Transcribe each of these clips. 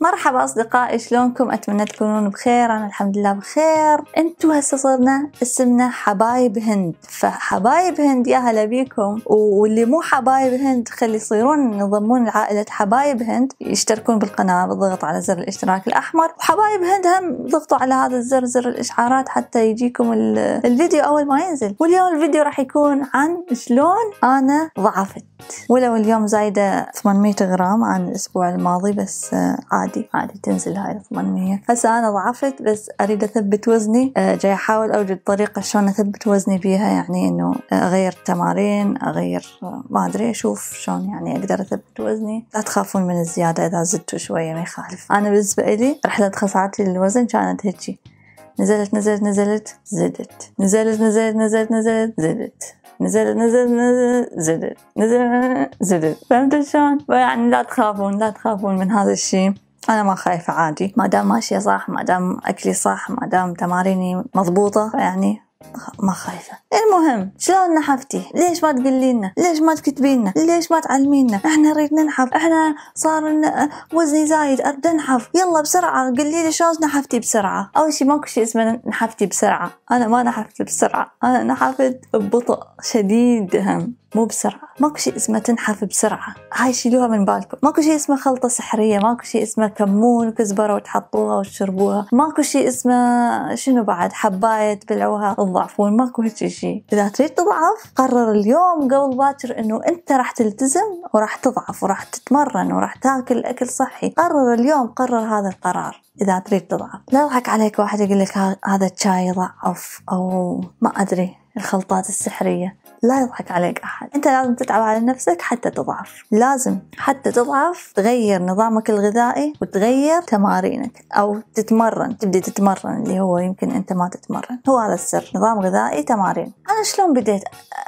مرحبا اصدقائي شلونكم اتمنى تكونون بخير انا الحمد لله بخير انتم هسه صرنا اسمنا حبايب هند فحبايب هند يا هلا بيكم واللي مو حبايب هند خلي يصيرون ينضمون لعائلة حبايب هند يشتركون بالقناة بالضغط على زر الاشتراك الاحمر وحبايب هند هم ضغطوا على هذا الزر زر الاشعارات حتى يجيكم الفيديو اول ما ينزل واليوم الفيديو راح يكون عن شلون انا ضعفت ولو اليوم زايدة 800 غرام عن الاسبوع الماضي بس آه، عادي عادي عادي تنزل هاي 800 هسه انا ضعفت بس اريد اثبت وزني آه، جاي احاول اوجد طريقه شلون اثبت وزني بيها يعني انه آه، اغير تمارين اغير آه، ما ادري اشوف شلون يعني اقدر اثبت وزني لا تخافون من الزياده اذا زدتوا شويه ما يخالف انا بالنسبه لي رحله خصعت لي الوزن كانت هيجي نزلت نزلت نزلت زدت نزلت نزلت نزلت نزلت زدت نزل نزل نزل زدت نزل زدت فهمت شلون؟ يعني لا تخافون لا تخافون من هذا الشيء أنا ما خايفة عادي ما دام ماشية صح ما دام أكلي صح ما دام تماريني مضبوطة يعني ما خايفة المهم شلون نحفتي ليش ما تقولي لنا ليش ما تكتبي لنا ليش ما تعلمينا احنا نريد ننحف احنا صار آه، وزني زايد ابدا انحف يلا بسرعه قولي لي شلون نحفتي بسرعه اول شيء ماكو شيء اسمه نحفتي بسرعه انا ما نحفت بسرعه انا نحفت ببطء شديد هم مو بسرعة ماكو شيء اسمه تنحف بسرعة هاي شيلوها من بالكم ماكو شيء اسمه خلطة سحرية ماكو شيء اسمه كمون وكزبرة وتحطوها وتشربوها ماكو شيء اسمه شنو بعد حباية تبلعوها تضعفون ماكو هيك شيء شيء إذا تريد تضعف قرر اليوم قبل باكر أنه أنت راح تلتزم وراح تضعف وراح تتمرن وراح تاكل أكل صحي قرر اليوم قرر هذا القرار إذا تريد تضعف لا يضحك عليك واحد يقول لك هذا الشاي يضعف أو ما أدري الخلطات السحرية لا يضحك عليك أحد أنت لازم تتعب على نفسك حتى تضعف لازم حتى تضعف تغير نظامك الغذائي وتغير تمارينك أو تتمرن تبدي تتمرن اللي هو يمكن أنت ما تتمرن هو هذا السر نظام غذائي تمارين أنا شلون بديت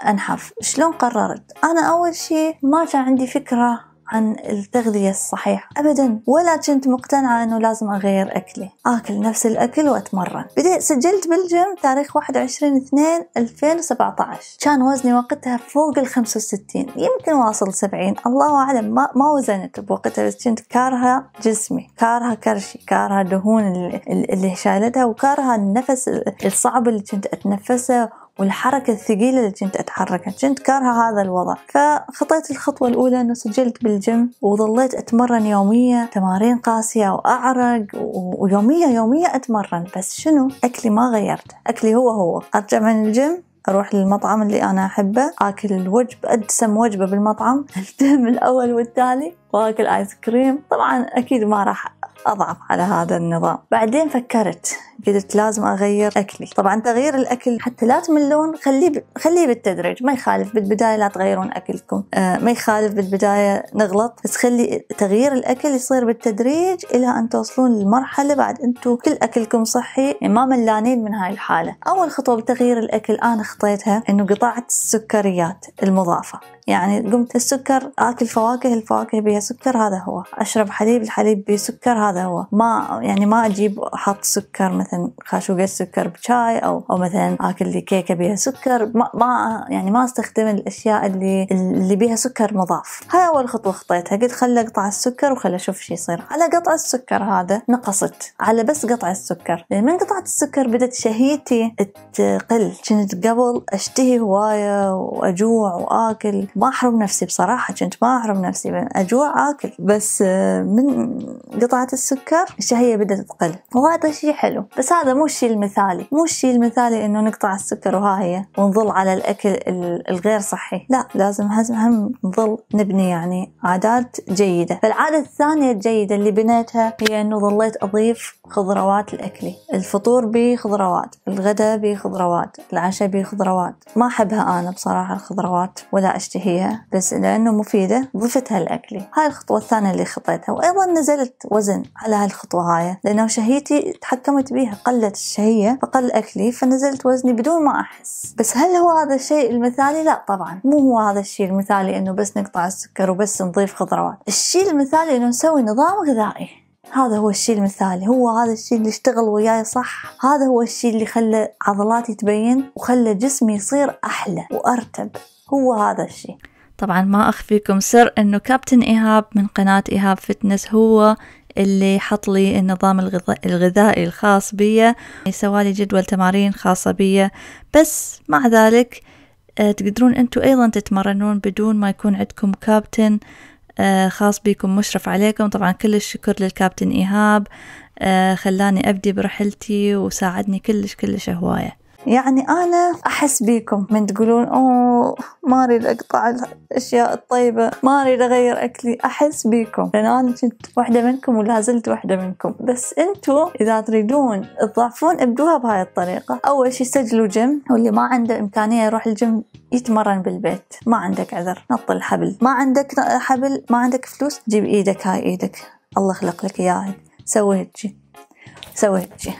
أنحف شلون قررت أنا أول شيء ما كان عندي فكرة عن التغذية الصحيحة أبدا ولا كنت مقتنعة أنه لازم أغير أكلي أكل نفس الأكل وأتمرن بديت سجلت بالجيم تاريخ 21 2 2017 كان وزني وقتها فوق ال 65 يمكن واصل 70 الله أعلم ما, ما وزنت بوقتها بس كنت كارهة جسمي كارهة كرشي كارهة دهون اللي شالتها وكارهة النفس الصعب اللي كنت أتنفسه والحركة الثقيلة اللي كنت أتحركها كنت كارهة هذا الوضع فخطيت الخطوة الأولى أنه سجلت بالجيم وظليت أتمرن يوميا تمارين قاسية وأعرق ويوميا يوميا أتمرن بس شنو أكلي ما غيرت أكلي هو هو أرجع من الجيم اروح للمطعم اللي انا احبه اكل الوجب ادسم وجبه بالمطعم التهم الاول والتالي واكل ايس كريم طبعا اكيد ما راح اضعف على هذا النظام بعدين فكرت قلت لازم اغير اكلي طبعا تغيير الاكل حتى لا تملون خليه خليه بالتدريج ما يخالف بالبدايه لا تغيرون اكلكم آه ما يخالف بالبدايه نغلط بس خلي تغيير الاكل يصير بالتدريج الى ان توصلون لمرحله بعد انتم كل اكلكم صحي ما ملانين من هاي الحاله اول خطوه بتغيير الاكل انا خطيتها انه قطعت السكريات المضافه يعني قمت السكر اكل فواكه الفواكه بها سكر هذا هو اشرب حليب الحليب به سكر هذا هو ما يعني ما اجيب احط سكر مثلا خاشوقة سكر بشاي او او مثلا اكل لي كيكه بها سكر ما, ما يعني ما استخدم الاشياء اللي اللي بها سكر مضاف هاي اول خطوه خطيتها قلت خلي اقطع السكر وخل اشوف شو يصير على قطع السكر هذا نقصت على بس قطع السكر لان يعني من قطعت السكر بدت شهيتي تقل كنت قبل اشتهي هوايه واجوع واكل كنت ما أحرم نفسي بصراحة كنت ما أحرم نفسي من أجوع آكل بس آه، من قطعة السكر الشهية بدأت تقل وهذا شيء حلو بس هذا مو الشيء المثالي مو الشيء المثالي إنه نقطع السكر وها هي ونظل على الأكل الغير صحي لا لازم هم نظل نبني يعني عادات جيدة فالعادة الثانية الجيدة اللي بنيتها هي إنه ظليت أضيف خضروات لأكلي الفطور بخضروات الغداء بخضروات العشاء بخضروات ما أحبها أنا بصراحة الخضروات ولا أشتهي هي بس لأنه مفيدة ضفتها لأكلي هاي الخطوة الثانية اللي خطيتها وأيضا نزلت وزن على هالخطوة هاي لأنه شهيتي تحكمت بيها قلت الشهية فقل أكلي فنزلت وزني بدون ما أحس بس هل هو هذا الشيء المثالي؟ لا طبعا مو هو هذا الشيء المثالي إنه بس نقطع السكر وبس نضيف خضروات الشيء المثالي إنه نسوي نظام غذائي هذا هو الشيء المثالي هو هذا الشيء اللي اشتغل وياي صح هذا هو الشيء اللي خلى عضلاتي تبين وخلى جسمي يصير أحلى وأرتب هو هذا الشيء طبعا ما أخفيكم سر أنه كابتن إيهاب من قناة إيهاب فتنس هو اللي حط لي النظام الغذائي الخاص بي سوالي جدول تمارين خاصة بي بس مع ذلك آه، تقدرون انتم أيضا تتمرنون بدون ما يكون عندكم كابتن آه، خاص بيكم مشرف عليكم طبعا كل الشكر للكابتن إيهاب آه، خلاني أبدي برحلتي وساعدني كلش كلش هواية يعني أنا أحس بيكم من تقولون أوه ما أريد أقطع الأشياء الطيبة ما أريد أغير أكلي أحس بيكم لأن أنا كنت وحده منكم ولا زلت وحده منكم بس انتم إذا تريدون تضعفون ابدوها بهاي الطريقة أول شيء سجلوا جيم واللي ما عنده إمكانية يروح الجيم يتمرن بالبيت ما عندك عذر نط الحبل ما عندك حبل ما عندك فلوس جيب إيدك هاي إيدك الله خلق لك إياها سوي هيك سويت شيء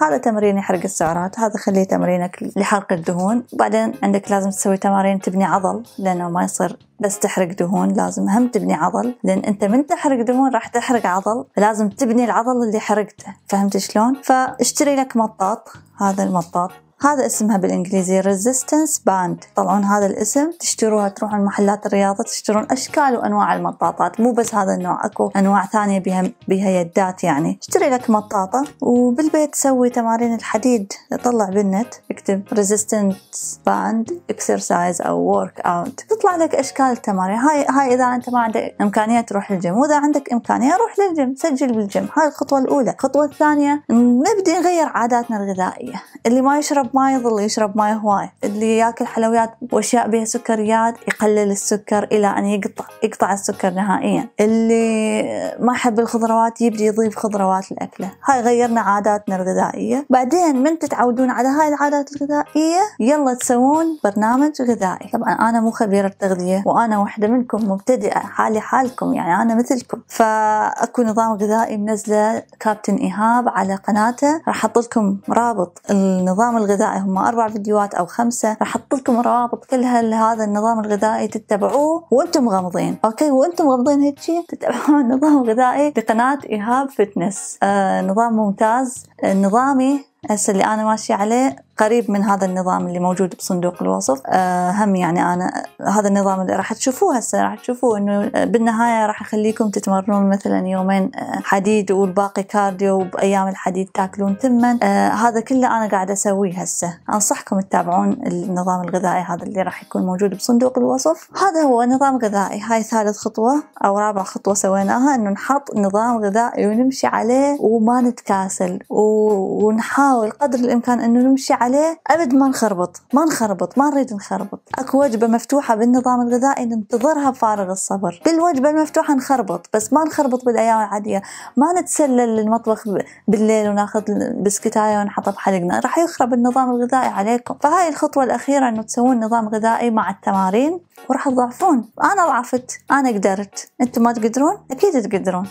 هذا تمرين حرق السعرات هذا خليه تمرينك لحرق الدهون بعدين عندك لازم تسوي تمارين تبني عضل لأنه ما يصير بس تحرق دهون لازم هم تبني عضل لأن أنت من تحرق دهون راح تحرق عضل لازم تبني العضل اللي حرقته فهمت شلون؟ فاشتري لك مطاط هذا المطاط هذا اسمها بالانجليزي ريزيستنس باند طلعون هذا الاسم تشتروها تروحون محلات الرياضه تشترون اشكال وانواع المطاطات مو بس هذا النوع اكو انواع ثانيه بها بها يدات يعني اشتري لك مطاطه وبالبيت سوي تمارين الحديد طلع بالنت اكتب ريزيستنس باند اكسرسايز او ورك اوت تطلع لك اشكال التمارين هاي هاي اذا انت ما عندك امكانيه تروح للجيم واذا عندك امكانيه روح للجيم سجل بالجيم هاي الخطوه الاولى الخطوه الثانيه نبدي نغير عاداتنا الغذائيه اللي ما يشرب يشرب ماي يظل يشرب ماي هواي اللي ياكل حلويات واشياء بها سكريات يقلل السكر الى ان يقطع يقطع السكر نهائيا اللي ما يحب الخضروات يبدي يضيف خضروات لاكله هاي غيرنا عاداتنا الغذائيه بعدين من تتعودون على هاي العادات الغذائيه يلا تسوون برنامج غذائي طبعا انا مو خبيره تغذيه وانا واحده منكم مبتدئه حالي حالكم يعني انا مثلكم فاكو نظام غذائي منزله كابتن ايهاب على قناته راح احط لكم رابط النظام الغذائي الغذائي هم أربع فيديوهات أو خمسة راح أحط لكم روابط كلها لهذا النظام الغذائي تتبعوه وأنتم غامضين أوكي وأنتم غامضين هيك تتبعون نظام غذائي بقناة إيهاب فتنس آه نظام ممتاز آه، نظامي هسه اللي انا ماشيه عليه قريب من هذا النظام اللي موجود بصندوق الوصف أه هم يعني انا هذا النظام اللي راح تشوفوه هسه راح تشوفوه انه بالنهايه راح اخليكم تتمرنون مثلا يومين آه، حديد والباقي كارديو وبايام الحديد تاكلون ثمن أه هذا كله انا قاعده اسويه هسه انصحكم تتابعون النظام الغذائي هذا اللي راح يكون موجود بصندوق الوصف هذا هو نظام غذائي هاي ثالث خطوه او رابع خطوه سويناها انه نحط نظام غذائي ونمشي عليه وما نتكاسل ونحاول نحاول قدر الامكان انه نمشي عليه ابد ما نخربط ما نخربط ما نريد نخربط اكو وجبه مفتوحه بالنظام الغذائي ننتظرها بفارغ الصبر بالوجبه المفتوحه نخربط بس ما نخربط بالايام العاديه ما نتسلل للمطبخ بالليل وناخذ بسكتايه ونحطها بحلقنا راح يخرب النظام الغذائي عليكم فهاي الخطوه الاخيره انه تسوون نظام غذائي مع التمارين وراح تضعفون انا ضعفت انا قدرت انتم ما تقدرون اكيد تقدرون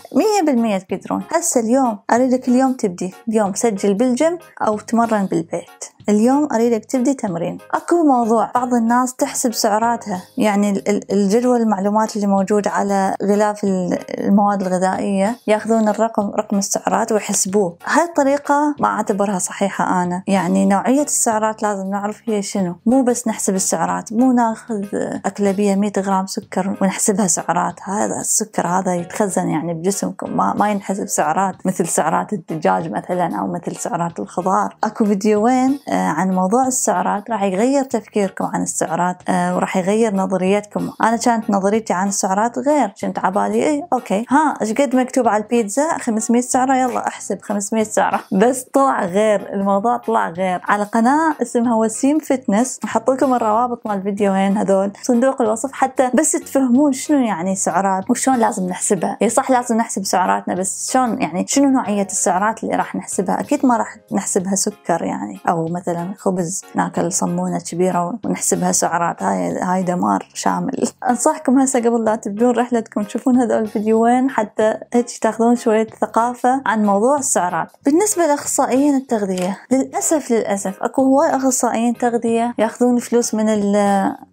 100% تقدرون هسه اليوم اريدك اليوم تبدي اليوم سجل بالجيم او تمرن بالبيت اليوم أريدك تبدي تمرين أكو موضوع بعض الناس تحسب سعراتها يعني الجدول المعلومات اللي موجود على غلاف المواد الغذائية ياخذون الرقم رقم السعرات ويحسبوه هاي الطريقة ما أعتبرها صحيحة أنا يعني نوعية السعرات لازم نعرف هي شنو مو بس نحسب السعرات مو ناخذ أكلبية 100 غرام سكر ونحسبها سعرات هذا السكر هذا يتخزن يعني بجسمكم ما, ما ينحسب سعرات مثل سعرات الدجاج مثلا أو مثل سعرات الخضار أكو فيديوين آه، آه، عن موضوع السعرات راح يغير تفكيركم عن السعرات آه، وراح يغير نظريتكم انا كانت نظريتي عن السعرات غير كنت عبالي اي اوكي ها ايش قد مكتوب على البيتزا 500 سعره يلا احسب 500 سعره بس طلع غير الموضوع طلع غير على قناه اسمها وسيم فتنس احط لكم الروابط مال الفيديوهين هذول صندوق الوصف حتى بس تفهمون شنو يعني سعرات وشلون لازم نحسبها اي صح لازم نحسب سعراتنا بس شلون يعني شنو نوعيه السعرات اللي راح نحسبها اكيد ما راح نحسبها سكر يعني او مثلا مثلا خبز ناكل صمونة كبيرة ونحسبها سعرات هاي هاي دمار شامل أنصحكم هسه قبل لا تبدون رحلتكم تشوفون هذول الفيديوين حتى هيك تاخذون شوية ثقافة عن موضوع السعرات بالنسبة لأخصائيين التغذية للأسف للأسف أكو هواي أخصائيين تغذية ياخذون فلوس من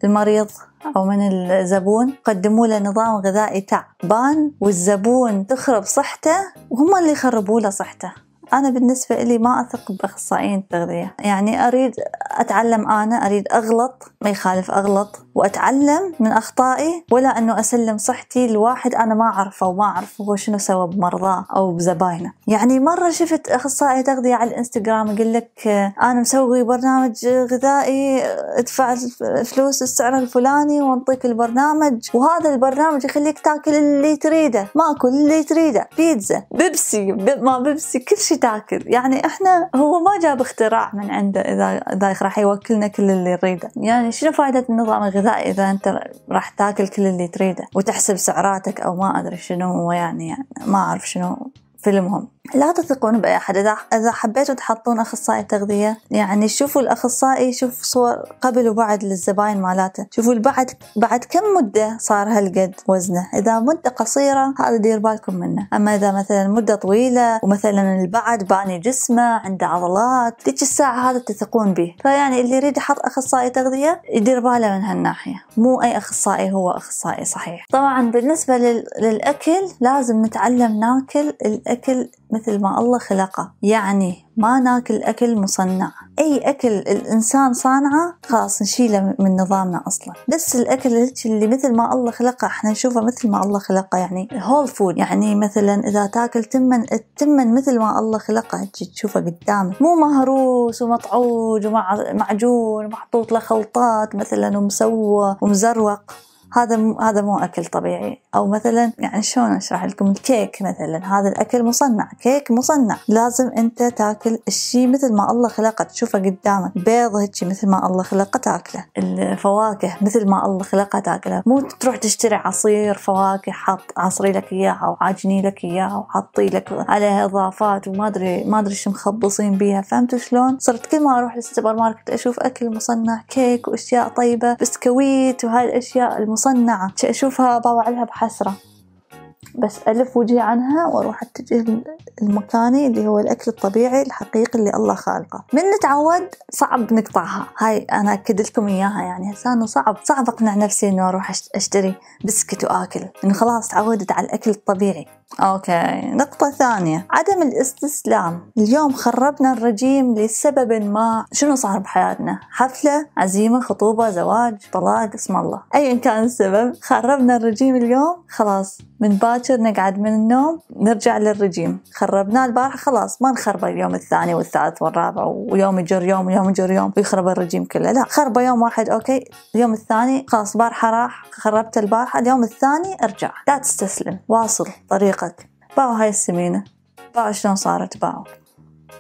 المريض أو من الزبون قدموا له نظام غذائي تعبان والزبون تخرب صحته وهم اللي يخربوا له صحته أنا بالنسبة لي ما أثق بأخصائيين التغذية يعني أريد أتعلم أنا أريد أغلط ما يخالف أغلط وأتعلم من أخطائي ولا أنه أسلم صحتي لواحد أنا ما أعرفه وما أعرف هو شنو سوى بمرضاه أو بزباينه يعني مرة شفت أخصائي تغذية على الإنستغرام يقول لك أنا مسوي برنامج غذائي ادفع فلوس السعر الفلاني ونعطيك البرنامج وهذا البرنامج يخليك تاكل اللي تريده ماكل اللي تريده بيتزا بيبسي بيب ما بيبسي كل شيء تاكل يعني احنا هو ما جاب اختراع من عنده اذا اذا راح يوكلنا كل اللي نريده يعني شنو فائده النظام الغذائي لا إذا أنت راح تاكل كل اللي تريده وتحسب سعراتك أو ما أدري شنو هو يعني, يعني ما أعرف شنو فيلمهم لا تثقون بأي أحد إذا إذا حبيتوا تحطون أخصائي تغذية يعني شوفوا الأخصائي شوف صور قبل وبعد للزباين مالاته شوفوا بعد بعد كم مدة صار هالقد وزنه إذا مدة قصيرة هذا دير بالكم منه أما إذا مثلا مدة طويلة ومثلا البعد باني جسمه عنده عضلات ذيك الساعة هذا تثقون به فيعني اللي يريد يحط أخصائي تغذية يدير باله من هالناحية مو أي أخصائي هو أخصائي صحيح طبعا بالنسبة للأكل لازم نتعلم ناكل الأكل مثل ما الله خلقه يعني ما ناكل أكل مصنع أي أكل الإنسان صانعه خلاص نشيله من نظامنا أصلا بس الأكل اللي مثل ما الله خلقه احنا نشوفه مثل ما الله خلقه يعني هول فود يعني مثلا إذا تاكل تمن التمن مثل ما الله خلقه تشوفه قدامك مو مهروس ومطعوج ومعجون ومحطوط له خلطات مثلا ومسوى ومزروق هذا هذا مو اكل طبيعي او مثلا يعني شلون اشرح لكم الكيك مثلا هذا الاكل مصنع كيك مصنع لازم انت تاكل الشيء مثل ما الله خلقه تشوفه قدامك بيض هيك مثل ما الله خلقه تاكله الفواكه مثل ما الله خلقه تاكله مو تروح تشتري عصير فواكه حط عصري لك اياها او عجني لك او حطي لك عليها اضافات وما ادري ما ادري شو مخبصين بيها فهمتوا شلون صرت كل ما اروح للسوبر ماركت اشوف اكل مصنع كيك واشياء طيبه بسكويت وهاي الاشياء الم... مصنعة أشوفها بضع لها بحسرة بس ألف وجهي عنها وأروح أتجه المكاني اللي هو الأكل الطبيعي الحقيقي اللي الله خالقه من نتعود صعب نقطعها هاي أنا أكد لكم إياها يعني هسه صعب صعب أقنع نفسي إنه أروح أشتري بسكت وآكل إنه خلاص تعودت على الأكل الطبيعي اوكي نقطة ثانية عدم الاستسلام اليوم خربنا الرجيم لسبب ما شنو صار بحياتنا حفلة عزيمة خطوبة زواج طلاق اسم الله ايا كان السبب خربنا الرجيم اليوم خلاص من باكر نقعد من النوم نرجع للرجيم خربناه البارحة خلاص ما نخربه اليوم الثاني والثالث والرابع ويوم يجر يوم ويوم يجر يوم ويخرب الرجيم كله لا خربه يوم واحد اوكي اليوم الثاني خلاص البارحة راح خربت البارحة اليوم الثاني ارجع لا تستسلم واصل طريق صديقك باعوا هاي السمينة باعوا شلون صارت باعوا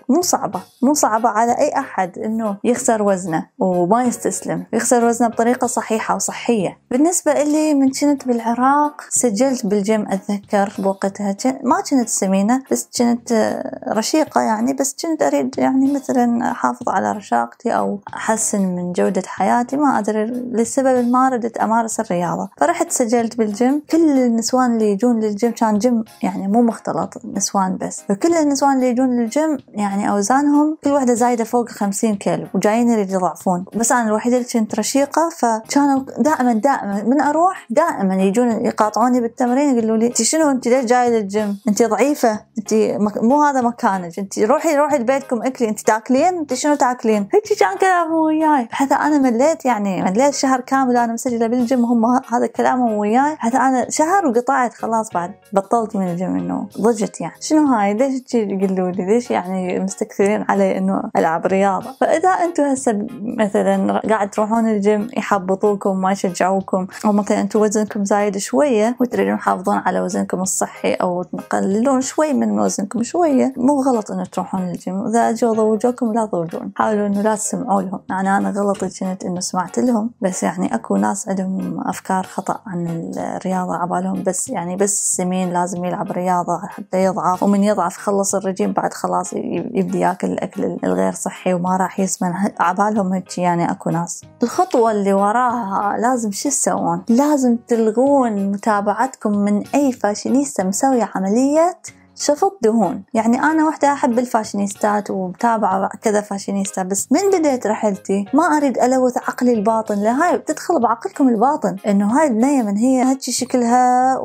مو صعبة مو صعبة على أي أحد إنه يخسر وزنه وما يستسلم يخسر وزنه بطريقة صحيحة وصحية بالنسبة لي من كنت بالعراق سجلت بالجيم أتذكر بوقتها ما كنت سمينة بس كنت آه، رشيقة يعني بس كنت أريد يعني مثلا أحافظ على رشاقتي أو أحسن من جودة حياتي ما أدري لسبب ما ردت أمارس الرياضة فرحت سجلت بالجيم كل النسوان اللي يجون للجيم كان جيم يعني مو مختلط نسوان بس فكل النسوان اللي يجون للجيم يعني يعني أوزانهم كل واحدة زايدة فوق 50 كيلو وجايين اللي يضعفون بس أنا الوحيدة اللي كنت رشيقة فكانوا دائما دائما من أروح دائما يجون يقاطعوني بالتمرين يقولوا لي أنت شنو أنت ليش جاية للجيم أنت ضعيفة أنت مو هذا مكانك أنت روحي روحي لبيتكم أكلي أنت تاكلين أنت شنو تاكلين هيك كان كلامهم وياي حتى أنا مليت يعني مليت شهر كامل أنا مسجلة بالجيم هم هذا كلامهم وياي حتى أنا شهر وقطعت خلاص بعد بطلت من الجيم إنه ضجت يعني شنو هاي ليش يقولوا لي ليش يعني مستكثرين علي انه العب رياضه فاذا انتم هسه مثلا قاعد تروحون الجيم يحبطوكم ما يشجعوكم او مثلا انتم وزنكم زايد شويه وتريدون تحافظون على وزنكم الصحي او تقللون شوي من وزنكم شويه مو غلط انه تروحون الجيم اذا جو ضوجوكم لا ضوجون حاولوا انه لا تسمعوا لهم يعني انا غلطي كنت انه سمعت لهم بس يعني اكو ناس عندهم افكار خطا عن الرياضه عبالهم بس يعني بس السمين لازم يلعب رياضه حتى يضعف ومن يضعف خلص الرجيم بعد خلاص يبدي ياكل الاكل الغير صحي وما راح يسمن عبالهم هيك يعني اكو ناس الخطوه اللي وراها لازم شو تسوون لازم تلغون متابعتكم من اي فاشينيستا مسوي عمليه شفط دهون يعني أنا وحدة أحب الفاشينيستات ومتابعة كذا فاشينيستا بس من بديت رحلتي ما أريد ألوث عقلي الباطن لهاي بتدخل بعقلكم الباطن إنه هاي البنية من هي هتشي شكلها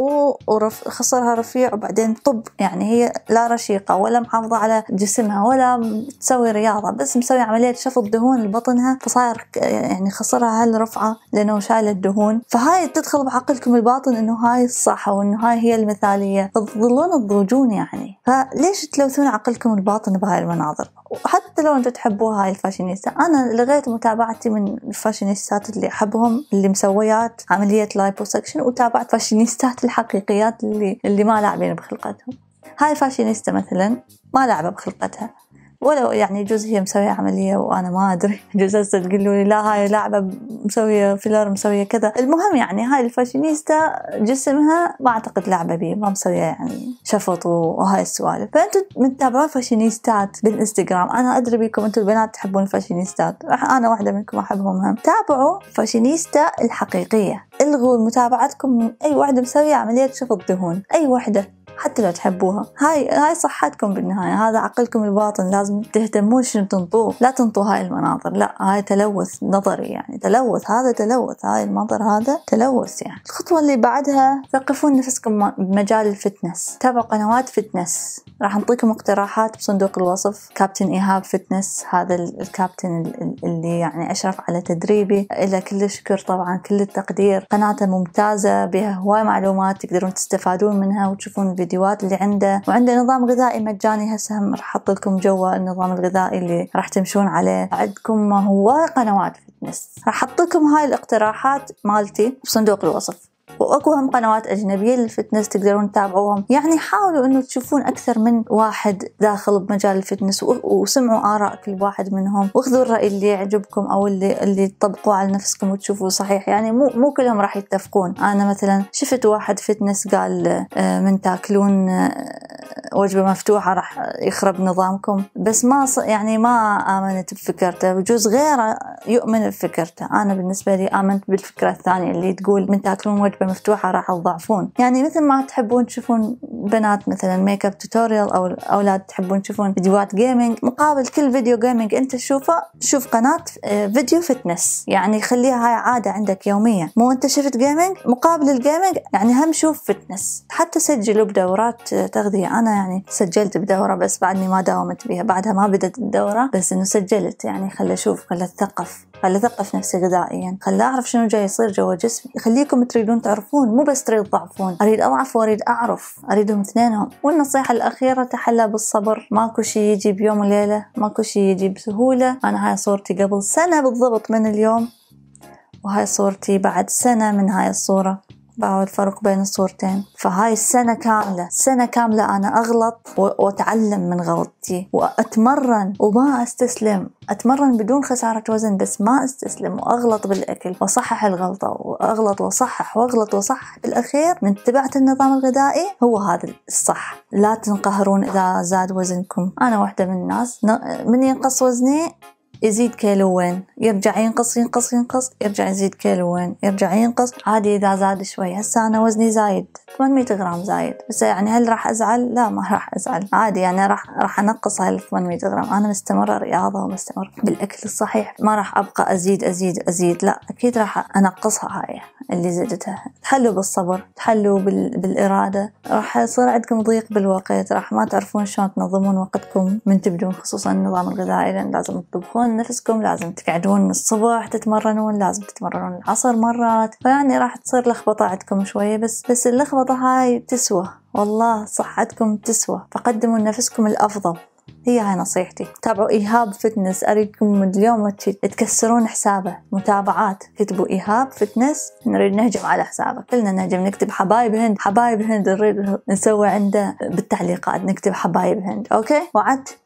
وخصرها رفيع وبعدين طب يعني هي لا رشيقة ولا محافظة على جسمها ولا تسوي رياضة بس مسوي عملية شفط دهون لبطنها فصاير يعني خصرها هالرفعة لأنه شايلة الدهون فهاي تدخل بعقلكم الباطن إنه هاي الصح وإنه هاي هي المثالية تظلون تضوجون يعني فليش تلوثون عقلكم الباطن بهاي المناظر وحتى لو انتم تحبوا هاي الفاشينيستا انا لغيت متابعتي من الفاشينيستات اللي احبهم اللي مسويات عمليه لايبوسكشن وتابعت فاشينيستات الحقيقيات اللي اللي ما لاعبين بخلقتهم هاي الفاشينيستا مثلا ما لعبة بخلقتها ولو يعني جوز هي مسوية عملية وأنا ما أدري جوز هسه تقولوا لي لا هاي لاعبة مسوية فيلر مسوية كذا المهم يعني هاي الفاشينيستا جسمها ما أعتقد لعبة بيه ما مسوية يعني شفط وهاي السوالف فأنتم متابعون فاشينيستات بالإنستغرام أنا أدري بيكم أنتم البنات تحبون الفاشينيستات أنا واحدة منكم أحبهم هم تابعوا فاشينيستا الحقيقية الغوا متابعتكم من أي واحدة مسوية عملية شفط دهون أي واحدة حتى لو تحبوها هاي هاي صحتكم بالنهاية هذا عقلكم الباطن لازم تهتمون شنو تنطوه لا تنطوا هاي المناظر لا هاي تلوث نظري يعني تلوث هذا تلوث هاي المنظر هذا تلوث يعني الخطوة اللي بعدها ثقفون نفسكم بمجال الفتنس تابعوا قنوات فتنس راح نعطيكم اقتراحات بصندوق الوصف كابتن إيهاب فتنس هذا الكابتن اللي يعني أشرف على تدريبي الى كل الشكر طبعا كل التقدير قناته ممتازة بها هواي معلومات تقدرون تستفادون منها وتشوفون الفيديو الفيديوهات اللي عنده وعنده نظام غذائي مجاني هسه راح احط لكم جوا النظام الغذائي اللي راح تمشون عليه عندكم هو قنوات فيتنس راح احط لكم هاي الاقتراحات مالتي بصندوق الوصف واكو هم قنوات اجنبيه للفتنس تقدرون تتابعوهم يعني حاولوا انه تشوفون اكثر من واحد داخل بمجال الفتنس وسمعوا اراء كل واحد منهم واخذوا الراي اللي يعجبكم او اللي اللي تطبقوه على نفسكم وتشوفوه صحيح يعني مو مو كلهم راح يتفقون انا مثلا شفت واحد فتنس قال آه، من تاكلون آه، وجبه مفتوحه راح يخرب نظامكم بس ما يعني ما امنت بفكرته وجوز غيره يؤمن بفكرته انا بالنسبه لي امنت بالفكره الثانيه اللي تقول من تاكلون وجبه اللعبة مفتوحة راح تضعفون يعني مثل ما تحبون تشوفون بنات مثلا ميك اب توتوريال أو اولاد تحبون تشوفون فيديوهات جيمنج مقابل كل فيديو جيمنج أنت تشوفه شوف قناة فيديو آه، فتنس يعني خليها هاي عادة عندك يومية مو أنت شفت جيمنج مقابل الجيمنج يعني هم شوف فتنس حتى سجلوا بدورات آه، تغذية أنا يعني سجلت بدورة بس بعدني ما داومت بيها بعدها ما بدت الدورة بس إنه سجلت يعني خلي أشوف خلي أتثقف خلي أثقف نفسي غذائيا خلي أعرف شنو جاي يصير جوا جسمي خليكم تريدون تعرفون مو بس تريد ضعفون أريد أضعف وأريد أعرف أريدهم اثنينهم والنصيحة الأخيرة تحلى بالصبر ماكو شي يجي بيوم وليلة ماكو شي يجي بسهولة أنا هاي صورتي قبل سنة بالضبط من اليوم وهاي صورتي بعد سنة من هاي الصورة بقى الفرق بين الصورتين فهاي السنة كاملة سنة كاملة أنا أغلط وأتعلم من غلطتي وأتمرن وما أستسلم أتمرن بدون خسارة وزن بس ما أستسلم وأغلط بالأكل وأصحح الغلطة وأغلط وأصحح وأغلط وأصحح بالأخير من اتبعت النظام الغذائي هو هذا الصح لا تنقهرون إذا زاد وزنكم أنا واحدة من الناس من ينقص وزني يزيد كيلوين يرجع ينقص ينقص ينقص يرجع يزيد كيلوين يرجع ينقص عادي إذا زاد شوي هسه أنا وزني زايد 800 غرام زايد بس يعني هل راح أزعل لا ما راح أزعل عادي يعني راح راح أنقص هال 800 غرام أنا مستمرة رياضة ومستمرة بالأكل الصحيح ما راح أبقى أزيد أزيد أزيد لا أكيد راح أنقصها هاي اللي زدتها تحلوا بالصبر تحلوا بال... بالإرادة راح يصير عندكم ضيق بالوقت راح ما تعرفون شلون تنظمون وقتكم من تبدون خصوصا النظام الغذائي لأن لازم تطبخون تضبطون نفسكم لازم تقعدون الصبح تتمرنون لازم تتمرنون العصر مرات فيعني راح تصير لخبطة عندكم شوية بس بس اللخبطة هاي تسوى والله صحتكم تسوى فقدموا لنفسكم الأفضل هي هاي نصيحتي تابعوا إيهاب فتنس أريدكم اليوم تكسرون حسابه متابعات كتبوا إيهاب فتنس نريد نهجم على حسابه كلنا نهجم نكتب حبايب هند حبايب هند نريد نسوي عنده بالتعليقات نكتب حبايب هند أوكي وعدت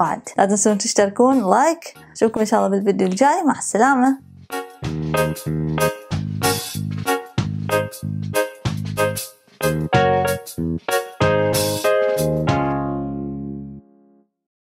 بعد لا تنسون تشتركون لايك اشوفكم ان شاء الله بالفيديو الجاي مع السلامه Thank you.